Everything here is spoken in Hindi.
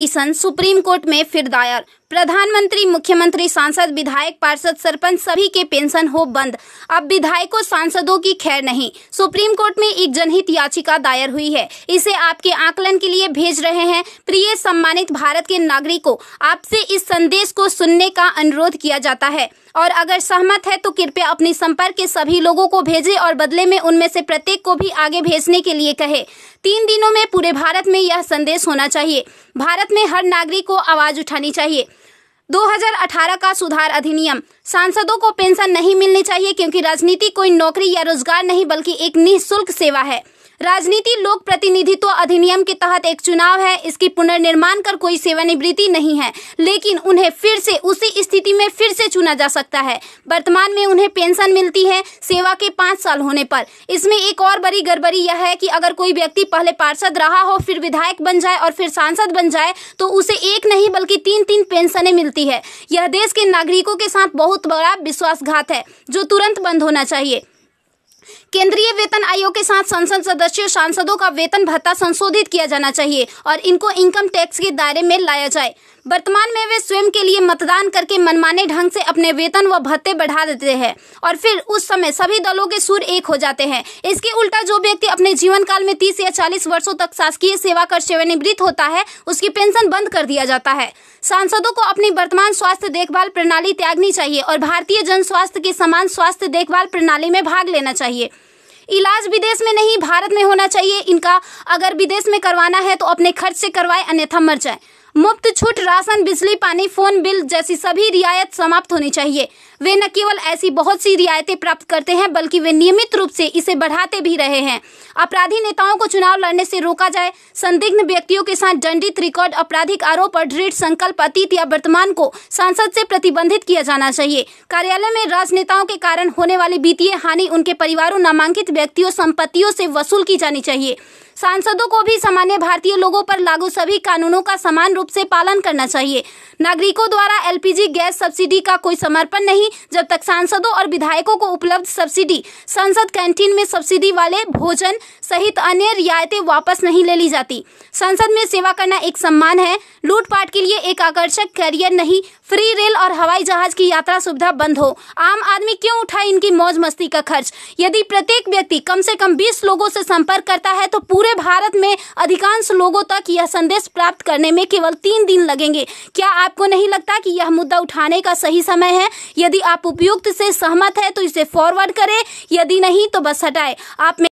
पिटीशन सुप्रीम कोर्ट में फिर दायर प्रधानमंत्री मुख्यमंत्री सांसद विधायक पार्षद सरपंच सभी के पेंशन हो बंद अब विधायकों सांसदों की खैर नहीं सुप्रीम कोर्ट में एक जनहित याचिका दायर हुई है इसे आपके आकलन के लिए भेज रहे हैं प्रिय सम्मानित भारत के नागरिकों आपसे इस संदेश को सुनने का अनुरोध किया जाता है और अगर सहमत है तो कृपया अपने संपर्क के सभी लोगों को भेजे और बदले में उनमें से प्रत्येक को भी आगे भेजने के लिए कहे तीन दिनों में पूरे भारत में यह संदेश होना चाहिए भारत में हर नागरिक को आवाज उठानी चाहिए 2018 का सुधार अधिनियम सांसदों को पेंशन नहीं मिलनी चाहिए क्योंकि राजनीति कोई नौकरी या रोजगार नहीं बल्कि एक निःशुल्क सेवा है राजनीति लोक प्रतिनिधित्व अधिनियम के तहत एक चुनाव है इसकी पुनर्निर्माण कर कोई सेवानिवृत्ति नहीं है लेकिन उन्हें फिर से उसी स्थिति में फिर से चुना जा सकता है वर्तमान में उन्हें पेंशन मिलती है सेवा के पाँच साल होने पर इसमें एक और बड़ी गड़बड़ी यह है कि अगर कोई व्यक्ति पहले पार्षद रहा हो फिर विधायक बन जाए और फिर सांसद बन जाए तो उसे एक नहीं बल्कि तीन तीन पेंशनें मिलती है यह देश के नागरिकों के साथ बहुत बड़ा विश्वासघात है जो तुरंत बंद होना चाहिए केंद्रीय वेतन आयोग के साथ संसद सदस्यों सांसदों का वेतन भत्ता संशोधित किया जाना चाहिए और इनको इनकम टैक्स के दायरे में लाया जाए वर्तमान में वे स्वयं के लिए मतदान करके मनमाने ढंग से अपने वेतन व भत्ते बढ़ा देते हैं और फिर उस समय सभी दलों के सुर एक हो जाते हैं इसके उल्टा जो व्यक्ति अपने जीवन काल में तीस या चालीस वर्षो तक शासकीय सेवा कर सेवानिवृत्त होता है उसकी पेंशन बंद कर दिया जाता है सांसदों को अपनी वर्तमान स्वास्थ्य देखभाल प्रणाली त्यागनी चाहिए और भारतीय जन स्वास्थ्य के समान स्वास्थ्य देखभाल प्रणाली में भाग लेना चाहिए इलाज विदेश में नहीं भारत में होना चाहिए इनका अगर विदेश में करवाना है तो अपने खर्च से करवाए अन्यथा मर जाए मुफ्त छूट राशन बिजली पानी फोन बिल जैसी सभी रियायत समाप्त होनी चाहिए वे न केवल ऐसी बहुत सी रियायतें प्राप्त करते हैं बल्कि वे नियमित रूप से इसे बढ़ाते भी रहे हैं अपराधी नेताओं को चुनाव लड़ने से रोका जाए संदिग्ध व्यक्तियों के साथ दंडित रिकॉर्ड आपराधिक आरोप और दृढ़ संकल्प अतीत या वर्तमान को सांसद से प्रतिबंधित किया जाना चाहिए कार्यालय में राजनेताओं के कारण होने वाली वित्तीय हानि उनके परिवारों नामांकित व्यक्तियों संपत्तियों से वसूल की जानी चाहिए सांसदों को भी सामान्य भारतीय लोगों पर लागू सभी कानूनों का समान रूप से पालन करना चाहिए नागरिकों द्वारा एलपीजी गैस सब्सिडी का कोई समर्पण नहीं जब तक सांसदों और विधायकों को उपलब्ध सब्सिडी संसद कैंटीन में सब्सिडी वाले भोजन सहित अन्य रियायतें वापस नहीं ले ली जाती संसद में सेवा करना एक सम्मान है लूटपाट के लिए एक आकर्षक करियर नहीं फ्री रेल और हवाई जहाज की यात्रा सुविधा बंद हो आम आदमी क्यों उठाए इनकी मौज मस्ती का खर्च यदि प्रत्येक व्यक्ति कम से कम बीस लोगों से संपर्क करता है तो पूरे पूरे भारत में अधिकांश लोगों तक यह संदेश प्राप्त करने में केवल तीन दिन लगेंगे क्या आपको नहीं लगता कि यह मुद्दा उठाने का सही समय है यदि आप उपयुक्त से सहमत है तो इसे फॉरवर्ड करें यदि नहीं तो बस हटाए आप में